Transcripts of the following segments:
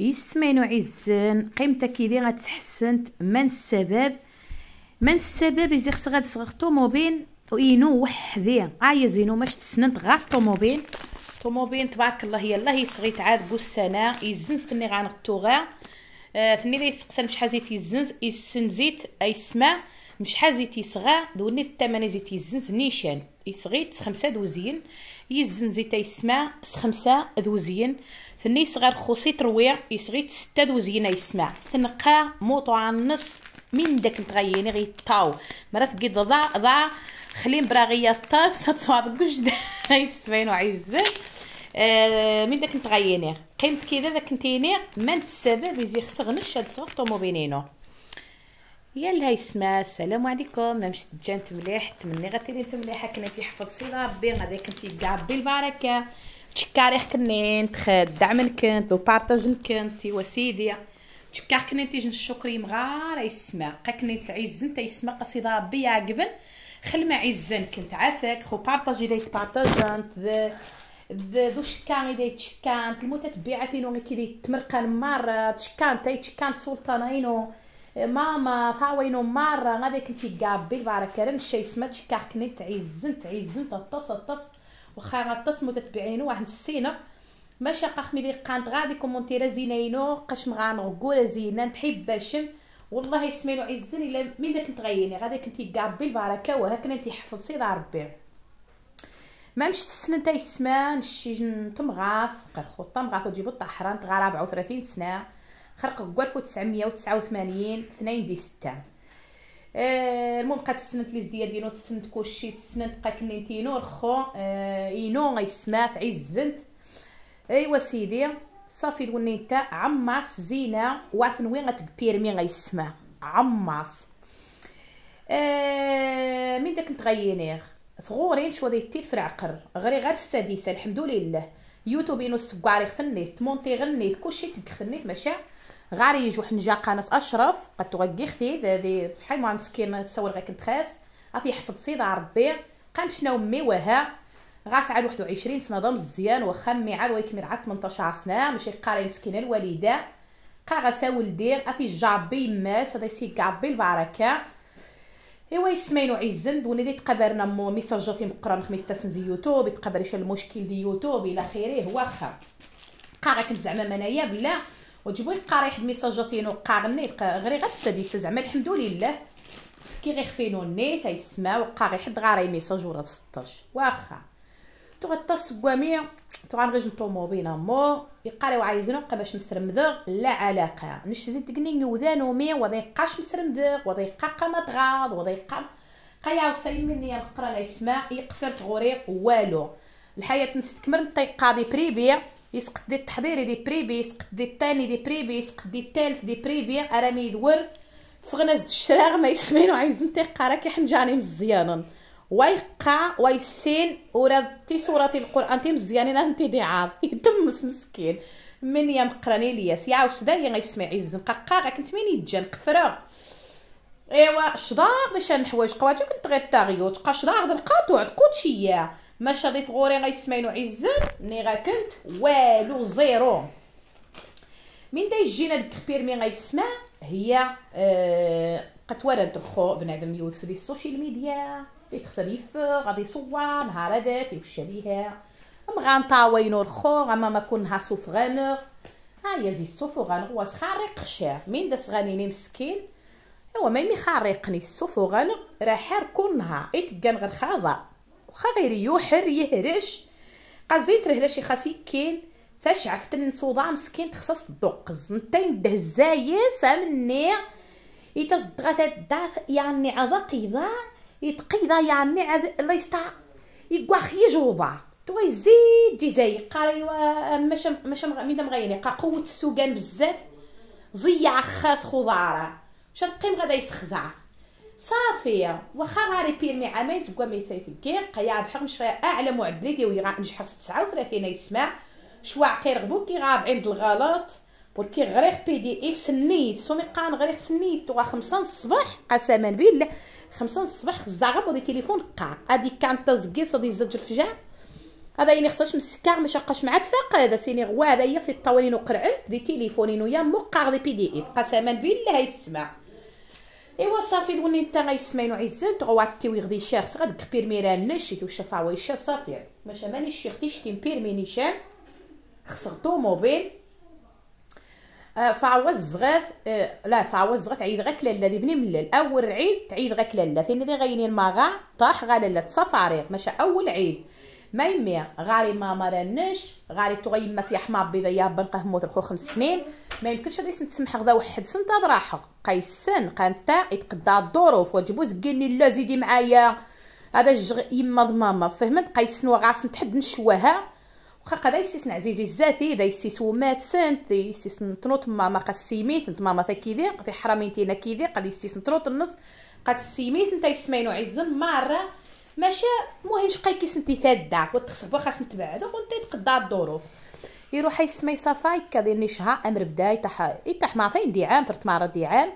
يسمينو عزان قيمتها كي دي غتحسن من السبب من السبب إزي خص غتصغر طوموبيل وينو وحدي عايا آه زينو ماش تسننت غاس طوموبيل طوموبيل تبارك الله هي يصغيت عاد بو السنة يزنز تني غا آه تني لا يسقسن شحال زيت يزنز يسن زيت يسمع مشحال زيت يصغى دوني الثمن زيت يزنس نيشان يصغيت خمسة دوزين يزن زيت يسمع خمسة دوزين ثني يصغر خوسي ترويع يصغي تستاد وزينه يسمع ثنقا موطو عن النص من داك نتغيني غي طاو مرات قد ضاع ضاع خليم براغيه الطاس تصواب دا يسمعين وعزه آه من داك نتغيني قيمت كذا داك نتيني من السبب يزي خصغنش هاد صغر بينينو يلا يسمع السلام عليكم ما مشيت جانت مليح تمني غتلي مليحه كنا في حفظ صلاة ربي غادي كنتي قعب بالبركه تشكاري كنين تخدع كنت وبارطاج من كنت ايوا سيدي تشكار كنين جن الشكري مغار يسمع قا كنين تعزن يسمع قصيده ربي يعقبن خلما عزن كنت عافاك خو بارطاجي دايت بارطاجانت ذو شكان إذا تشكان المتتبعة فينو كي تمرقى المارة تشكان تاي تشكان سلطانينو ماما فاوينو مرة غادي كنتي قابل بارك شي سما تشكاح كنت عزن تعزن تطص تطص واخا غتصمو تتبعينو واحد السينه ماشي قخمي ديك قانت غادي كومونتيرا زينينو قاش مغانغولا زينه تحب باشم والله يسمينو عزني الا مين داك تغيني غادي كنتي قابي البركه وهكنا تيحفظ دار ربي ما مشت السنه تاع السمان شي نتم غاف قر خطه مغاف تجيبو الطحران تغا 34 سنه خرق 1989 2 دي 6 آه، المهم بقات تسند لي ديال دينو تسند كلشي تسند بقى كنينتينو رخو اينو آه، غيسمع في عز الزنت ايوا سيدي صافي الونين تاع عماص زينه وعفن وين مين غيسمع عماص آه من داك نتغينيغ ثغورين شو ديتي فرعقر غري غير السادسه الحمد لله يوتيوب ينص كاع مونتي غنيت كلشي تبك ماشي غاريج وحنجة قناص أشرف قد تغكي ختي ذي شحال ما مسكين تسول غير كنت خاس غافي حفظ سيدة ربي قام شنا أمي وها غاس عاد واحد وعشرين سنة ضم مزيان واخا مي عاد ويكمل عاد تمنتاشر سنة ماشي قاري مسكينة الوالدة قا غاسا ولدي غافي جابي ماس هذا يسيك عبي البركة ايوا يسمين وعزن دوني دي تقبرنا مو ميساجاتي مقرا مخمي زي يوتيوب يتقبر المشكل دي يوتيوب الى خيره واخا قا كنت زعما انايا بلا وتجيبو يبقى رايح الميساجات ينوقع غني يبقى غير غير السادسه زعما الحمد لله كي غيخفينو النيت يسمع وقع غير حد غاري ميساج ورا 16 واخا تو غطس قوامي تو غنغيج الطوموبيل امو يقراو عايزينو بقى باش مسرمدغ لا علاقه نش زيد تقني نودان ومي وضا يبقاش مسرمدغ وضا يبقى قام تغاض وضا يبقى قيا وسايم مني القرا لا يسمع يقفر في غوري والو الحياه نستكمل نطيق قاضي بريبي يسقط دي التحضيري دي بريبي يسقط دي الثاني دي بريبي يسقط دي الثالث دي بريبي ارامي دور فغنز الشراغ ما يسمين وعايز نتيقى راه حنجاني مزيانا ويقع ويسين وراد تي سورة القران تي مزيانين انتي دي عاض يدمس مسكين من يا مقراني الياس يا وسدا يا غيسمع عز نقاقا كنت مين يتجان كفرغ ايوا شضاغ باش نحوايج قواتي كنت غير الطاغيوت قا شضاغ القاطع ياه ما ضيف غوري غيسمعينو عزان غا كنت والو زيرو من دا يجينا داك التخبير مي غيسمع هي آه قتورة ترخو بنادم يوث في السوشيال ميديا يتخسر يفر غادي يصور نهار هذاك ام غان طاوينو رخو غاما ما كون سوف غانر ها هي زي السوف هو واس خارق شاه من دا صغانيني مسكين هو ما يمي خارقني السوف راه حار كل نهار إتكان غير خاضر واخا غير يوحر يهرش قزيت رهلا شي خاسي كاين فاش عفت نصوضا مسكين تخصص الدق زنتين دهزايس مني يتصدغ تداث يعني عضا قيضا يتقيضا يعني عضا الله يستع يقواخ يجوضا تو يزيد جزاي قال ايوا مش مش ميدا مغيني قا قوة السوقان بزاف زيع خاص خضارة شنقيم غدا يسخزع صافي واخا غاري ريبير مي عامين زكوا مي في كير قيا بحق مش اعلى معدل ديالي غا في 39 يسمع شواع كيرغبو كي غاب عند الغلط بوركي غريق بي دي اف سنيت سومي قان غريق سنيت و خمسة الصباح قسما بالله خمسة الصباح الزعرب ودي تليفون قاع هادي كان تزكي صدي الزجر فجاع هذا يعني خصهاش مسكار ما شقاش مع تفاق هذا سيني غوا هذا هي في الطوالين وقرعن دي تليفونين ويا مقار دي بي دي اف قسما بالله يسمع ايوا صافي دوني انت غيسمعينو عزت غواتي ويغدي شيخ غاد بيرميران نشيك وشفا ويشا صافي ماشي ماني شيختي شتي مبيرمينيشان خسر طوموبيل آه فعوز زغات لا فعوز زغات عيد غاك لالا دي بني ملل اول عيد تعيد غاك لالا فين دي غيني ماغا طاح غا لالا عريق ماشا اول عيد ما يمي غاري ماما رانش غاري تغيمة يحمى بيضا يا بنقه موت الخو خمس سنين ما يمكنش ريس تسمح غدا واحد سنت راحه بقى سن بقى نتا يتقدى الظروف واجبو زكيني لا زيدي معايا هذا جغ يما ماما فهمت بقى سن وغاس نتحد نشواها واخا قدا يسيس عزيزي الزاتي دا ومات مات سنت يسيسن تنوط ماما قسيميت انت ماما تاكيدي في حرامينتينا كيدي قد يسيس تنوط النص قد سيميت انت يسمينو عزن مارا ماشي مهم شقي كيسنتي تادا وتخصب واخا سنتبعد وانت يتقدى الظروف يروح يسمي صفاي كذي نشها امر بدا يطيح يطيح ما فين عام فرت مارا عام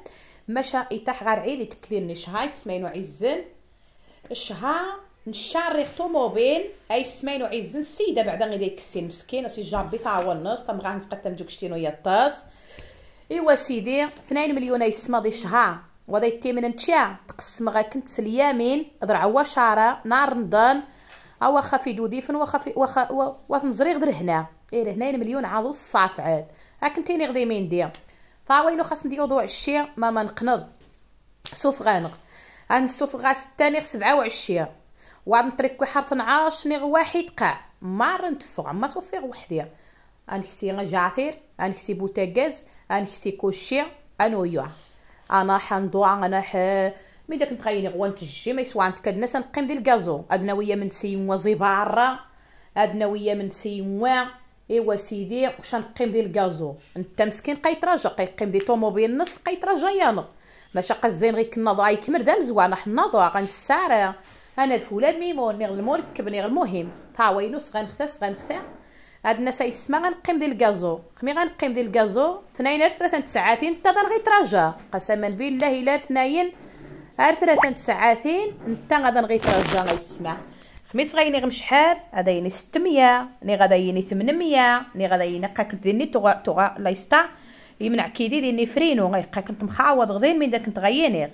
مشى يطيح غير عيد يتكلي نشها نوع الزن الشها نشار ريختو موبيل اي سمينو الزن السيده بعدا غير ديك السين مسكين سي جابي تاع هو النص طم طيب غا نتقدم جوك شتينو يا الطاس ايوا سيدي 2 مليون سما دي شها وضي تيمن نتيا تقسم غا كنت سليامين هو وشاره نار رمضان او خفي دوديفن وخفي وخ وثنزريغ غدر هنا داير هنايا مليون عاضو الصاف عاد ها كنتيني غدي مين ندير فاوينو خاص نديرو ضوء الشير ماما نقنض سوف غانغ هان السوف غاس الثاني سبعة وعشير وعاد نطريك حرف نعاش نيغ واحد قاع مار نتفغ ما صوفي وحديا انكسي جعثير انكسي بوتاكاز انكسي كوشي انو يوع انا حندوع انا ح مي داك نتغيني غوان تجي ما يسوى عندك الناس نقيم ديال الكازو ويا من سيموا ادنا ويا من سيموا ايوا سيدي واش نقيم ديال الكازو انت مسكين قيتراجع قيقيم دي طوموبيل نص قيتراجع يانا ماشي قزين غير كنا ضاي كمر دا مزوانه حنا ضا غنسارع انا الفلان ميمون نيغ المركب نيغ المهم تا وينو غنختس غنختار هاد الناس يسمى غنقيم ديال الكازو خمي غنقيم ديال الكازو اثنين ار ثلاثة ساعاتين غادي غيتراجع قسما بالله الا اثنين ار ثلاثة ساعاتين نتا غادا غيتراجع غيسمع القميص غينيغ شحال هذا يني 600 ني غدا يني 800 ني غدا يني قاك ديني توغا توغا لايستا يمنع كيدي ليني فرينو غيبقى كنت مخاوض غدين من داك كنت غينيغ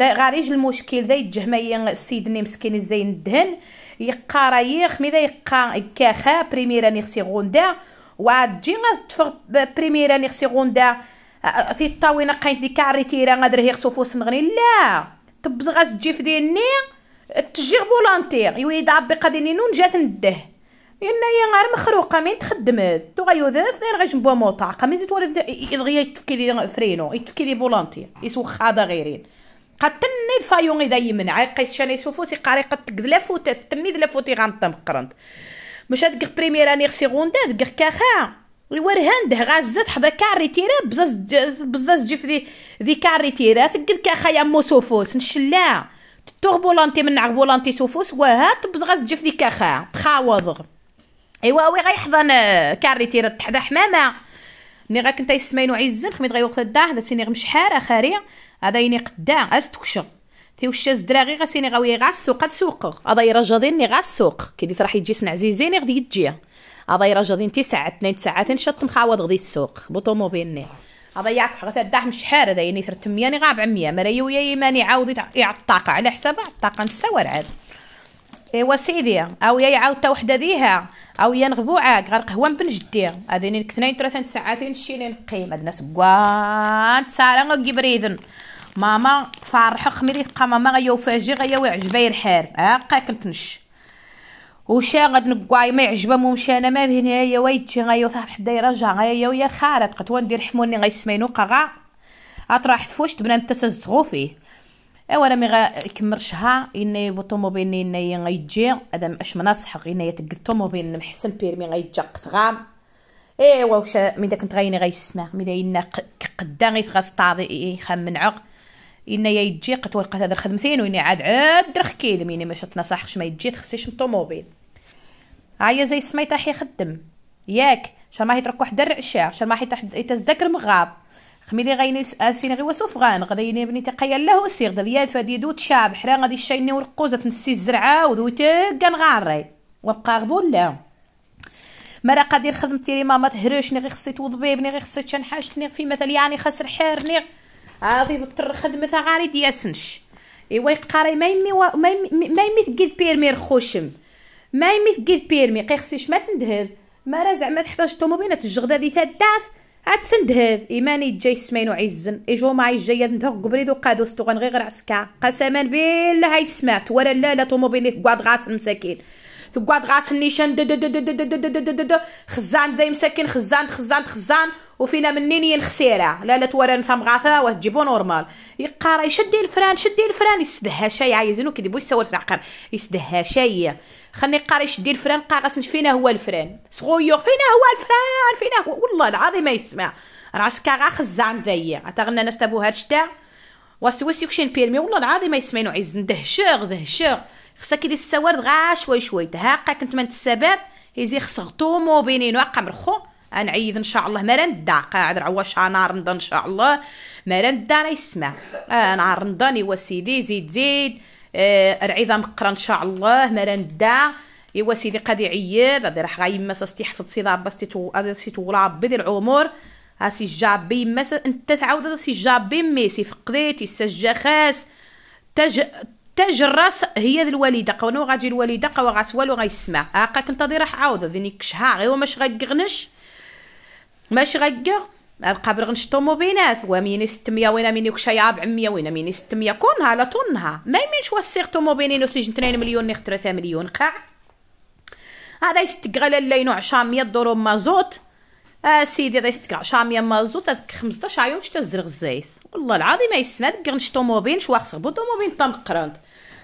غاريج المشكل ذا يتجهمي سيدني مسكين الزين الدهن يقا رايخ مي ذا يقا كاخا بريميرا نيغ سيغوندا وعاد تجي غتفغ بريميرا نيغ سيغوندا في الطاوينه قايت ديك عريتيرا غادر خصو فوس مغني لا تبز تجي في ديني التشجيع فولونتير يويد عبي قادين ينون جات نده ينا يا غير مخروقه مين تخدمت تو غيوذف غير غيجنبوها موطع قميزة تولد يلغي يتفكي فرينو يتفكي لي فولونتير يسوخ هذا غيرين قد تنيد فايون إذا يمنع قيس شان يسوفوسي قريقة لا فوت تني لا فوتي غنطم قرنت مش هادك بريمير اني سيغوندا دك كاخا ورهان هاند غازات حدا كاري تيرا بزاز بزاز جيف دي كاري تيرا ثقل كاخا يا مو سوفوس توربولانتي من عربولانتي سوفوس وها تبز غاز جف ديك خا تخاوض ايوا وي غيحضن آه، كاري تيرا تحدا حمامه ني غاك نتا يسمينو عزن خميت غيوخد داه هذا سيني حار اخاري هذا يني قدا اس تكشغ تي وش الدراغي غاسيني غاوي غا السوق تسوق هذا ني غا السوق كي راح يجي سن عزيزين غدي يجي هذا يرجضين تي ساعات تسعة ساعات نشط مخاوض غدي السوق ني اضيعك حقت الداح مش حارده يعني ثرت مياني يعني غاب عمية مريو وياي ماني عاود يعطي الطاقه على حساب الطاقه نتساور عاد ايوا سيدي او يا عاود تا وحده ديها او يا نغبو عاك غير قهوه بن جدي هذين اثنين ثلاثه ساعتين شيلين هاد الناس كوان ساره كيبريدن ماما فارحة خميري تبقى ماما غيوفاجي غيوعجبها يرحال هاكا كنتنش وشا غاد نقواي ما يعجبها ممشي انا ما بين هي ويتشي غا صاحب حدا يرجع غايا ويا خارط قلت وندير حموني غيسمينو قغا اطرح تفوش تبنى انت تزغو فيه ايوا انا مي كمرشها اني بوطوموبيل اني غيجي هذا اش مناصح اني تقد طوموبيل محسن بيرمي غيجا قثغام ايوا واش من داك نتغيني غيسمع مي داينا قدا غيتغاس طاضي يخمن عق يا يجي قد ولقات هذا الخدمتين وإني عاد عاد درخ كيد ميني ماش تنصحش ما يجي تخسيش الطوموبيل هيا زي السميطة راح يخدم ياك شان ما يترك واحد الرعشة شان راح يتذكر مغاب خميلي غيني اسين آه، غي وسوف غان غدا يبني تقيا له وسير غدا يا فادي دوت شاب حرا غادي شايني ورقوزة نسي الزرعة كان غاري وبقى غبول لا مرا قادير خدمتي لي ماما تهرشني غي خصيت وضبيب ني غي خصيت شان حاجت ني في مثل يعني خسر حير ني هاذي بطر خدمة غاري دياسنش ايوا يقاري ما يمي ما يمي, ما يمي تقيد بير مير خوشم ما يمي كيد بيرمي قيخسيش ما تندهد ما راه زعما تحتاج طوموبيلة الجغده دي فداف عاد تندهد ايماني جاي سمينو عزن اجو معي جاي ندهق قبريد وقادو ستوغن غير عسكا قسما بالله هاي سمعت ولا لا لا طوموبيلة قواد غاس المساكين تقعد غاس النيشان خزان دايم ساكن خزان خزان خزان وفينا منين ينخسيرة لا لا تورا نفهم غاثة وتجيبو نورمال يقارا يشدي الفران شدي الفران يسدها شاي عايزينو كيدبو يسور العقر يسدها شاي خلني قاري شدي الفران قاغس فينا هو الفران صغيور فينا هو الفران فينا هو والله العظيم ما يسمع راسك غا خزام ذايا عتغنى ناس تابو هاد الشتاء وسويس يكشين بيرمي والله العظيم ما يسمعينو عز دهشغ دهشغ خصك يدير السوارد غا شوي شوي هاكا كنت من السبب يزي خصغ طومو بينينو هاكا مرخو غنعيد ان شاء الله ما رندا قاعد عواش نهار رمضان ان شاء الله ما رندا راه يسمع آه نهار وسيدي يوا سيدي زيد زيد آه، رعيضه مقرا ان شاء الله مران دا ايوا سيدي قادي عياد هادي راه غيما ساستي حفظ سي لاباس تيتو سي تو ربي ديال العمر سي جابي ما انت تعاود هذا سي جابي مي سي فقديتي سجا خاس تج تجرس الراس هي الوالده قونو غادي الوالده قوا غاسوال والو غيسمع هاكا كنت ضي راح عاود ذني كشها غير واش غيغنش ماشي غيغ القبر غنشطو بينات ومين 600 وين مين كشايا 400 وين مين 600 كونها لا نهار ما يمينش وسيغتو موبينين وسجن 2 مليون نختر 3 مليون قاع هذا يستقغل اللينو ميا دورو مازوت اسيدي آه، هذا يستقع ميا مازوت هذاك 15 عيون شتا الزرق الزايس والله العظيم ما يسمع ديك غنشطو موبين شوا خصك بو طوموبيل طم قرانت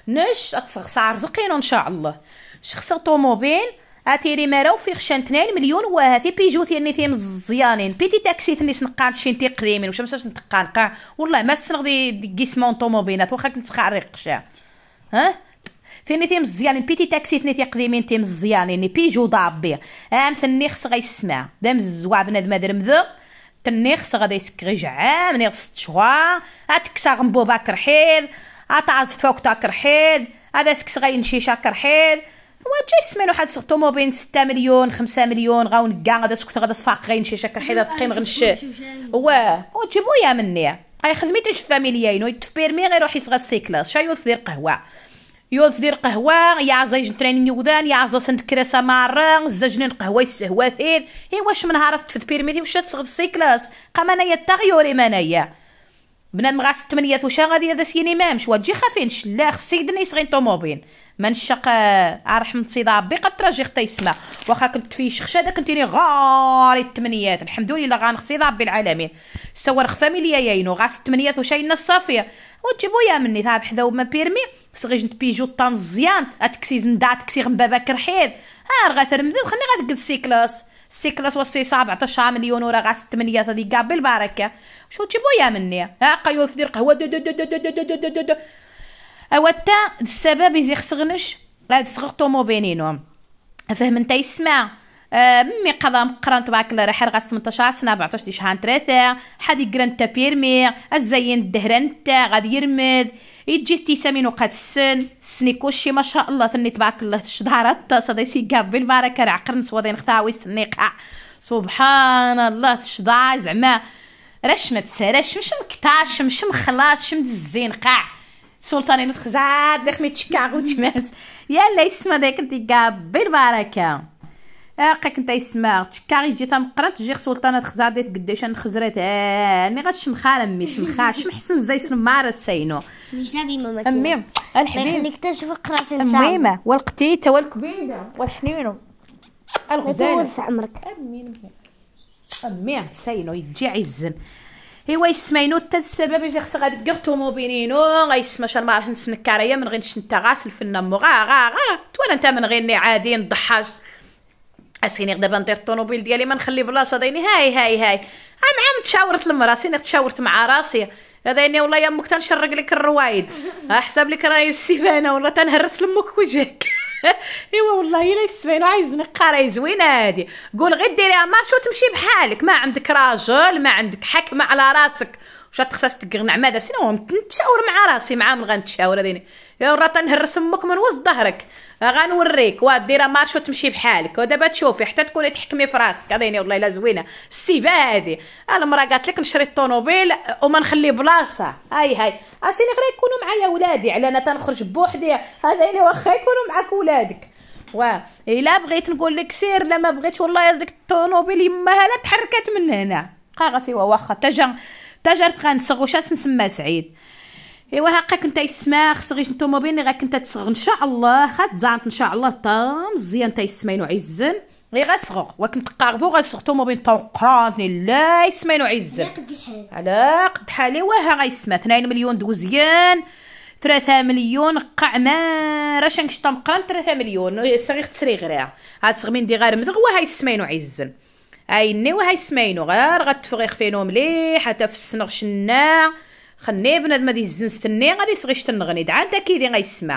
نش تصغصع رزقينو ان شاء الله شخص طوموبيل اتيري مراو في خشان 2 مليون هاتي بيجو ثيرني ثيم زيانين بيتي تاكسي تني سنقان شين تي قريمين واش باش نتقان قاع والله ما سنغدي كيسمون طوموبيلات واخا كنتسخع ريقشا ها ثاني تي زيانين بيتي تاكسي ثاني قديمين تي زيانين بيجو ضابي ام ثني خص غيسمع دام زوا بنادم هذا المذب تني خص غادي يسكري جعام ني ست شهور اتكسا باكر حيد اتعز فوق تا كرحيض هذا سكس شاكر حيد وجاي سمانو حد سقطو ما بين 6 مليون 5 مليون غاون كاع غادا سكت غادا صفاقين شي شكر حيت أيوة، تقيم أيوة، غنش واه وتجيبو يا مني غيخدمي تاج فاميلياينو يتفيرمي مي يروح يصغى السيكلاس شا يوث دير قهوه يوث دير قهوه يا زيج تراني يودان يا زا سند كراسا مارا زجنين قهوه يسهوا فيه هي واش من هارس تفثبير ميتي واش تصغد السيكلاس قام انايا تاغيوري مانايا بنادم غا منيات وشا غادي هذا سيني مامش وتجي خافينش لا خصي يدني صغين طوموبيل منشق ارحم سي ربي قد تراجي خطا يسمع واخا كنت في شخشاده كنت لي غاري التمنيات الحمد لله غنخصي ربي العالمين سوار خفامي ليا ياينو غاس الثمنيات وشاينا الصافيه وتجيبو يا مني ذهب حذاو ما بيرمي صغي جنت بيجو طام الزيان اتكسي زندا تكسي غنبابا رحيل ها رغا ترمدي وخلي غتقد السيكلاس السيكلاس وصي 17 مليون ورا غاس التمنيات هذيك كاع بالبركه شو تجيبو يا مني ها قيوف دير قهوه او حتى السبب اللي خصغنش راه تسغطومو بينينهم فهم انت يسمع آه، مي قضى مقران تبارك الله راح حرغس 18 سنه 14 شهان ثلاثه حد يقران تا بيرمي الزين الدهران تا غادي يرمد يجي تيسامين وقت السن سني كلشي ما شاء الله ثني تبارك الله تشدهرت صدي سي قابل بالبركة راه عقرن سوادين خطاوي ثني قاع سبحان الله الشدا زعما رشمت سرش مش مكتاش مش مخلاص خلاص شم قاع سلطانين تخزعات دخمي تشكاغو تمات يلا يسمى داك انت كاع بالبركه اقاك انت يسمى تشكاغي جي مقرات جيخ سلطانه تخزع ديت قداش نخزرات اني غتشمخا امي شمخا شمحسن زيسن مارت سينو شمجابي ماما امي الحبيب خليك تشوف قرات اميمه والقتيته والكبيده والحنينو الغزاله عمرك امين امي سينو يجي عزن ايوا يسمينو حتى السبب اللي خصك غادي كغتو طوموبيلينو غيسمع شحال ما راح نسنكاريا من غير نشنتا غاس الفنه مو غا غا غا توانا انت من غير عادي نضحاش اسيني دابا ندير الطوموبيل ديالي ما نخلي بلاصه ديني هاي هاي هاي عام تشاورت لمرا سيني تشاورت مع راسي هذايني والله يا امك تنشرق لك الروايد احسب لك راهي السيفانه والله تنهرس لامك وجهك ايوا والله الا سبينو عايز نقرا زوينه هادي قول غير ديريها مارش وتمشي بحالك ما عندك راجل ما عندك حكمه على راسك واش تخصص تقرنع ماذا سينو نتشاور مع راسي مع من غنتشاور هذيني يا راه تنهرس امك من وسط ظهرك غنوريك واه ديرها مارش وتمشي بحالك ودابا تشوفي حتى تكوني تحكمي في راسك هذيني والله الا زوينه السيفه هادي المراه قالت لك نشري الطوموبيل وما نخلي بلاصه هاي هاي اسيني غير يكونوا معايا ولادي على انا تنخرج بوحدي هذيني واخا يكونوا معاك ولادك واه الا بغيت نقول لك سير لا ما بغيتش والله ديك الطوموبيل يماها لا تحركات من هنا قاغسي واخا تجا تجرت غنصغ وشاس نسمى سعيد ايوا هاكا كنت يسمع نتوما الطوموبيل غير كنت تصغ ان شاء الله زانت ان شاء الله طام مزيان تا يسمينو عزن غير غصغ وكنت قاربو غصغ بين طوقاني لا يسمينو عزن على قد حالي وها غيسمع 2 مليون دوزيان 3 مليون قاع ما راش نشط مقران 3 مليون صغير تسري غير هاد صغمين دي غير مدغ وها وعزن عزن ايني وها يسمينو غير غتفغي خفينو مليح حتى في السنغ شنا خني بنادم غادي يهزن ستني غادي يصغي شتنغني دعا انت كيدي غيسمع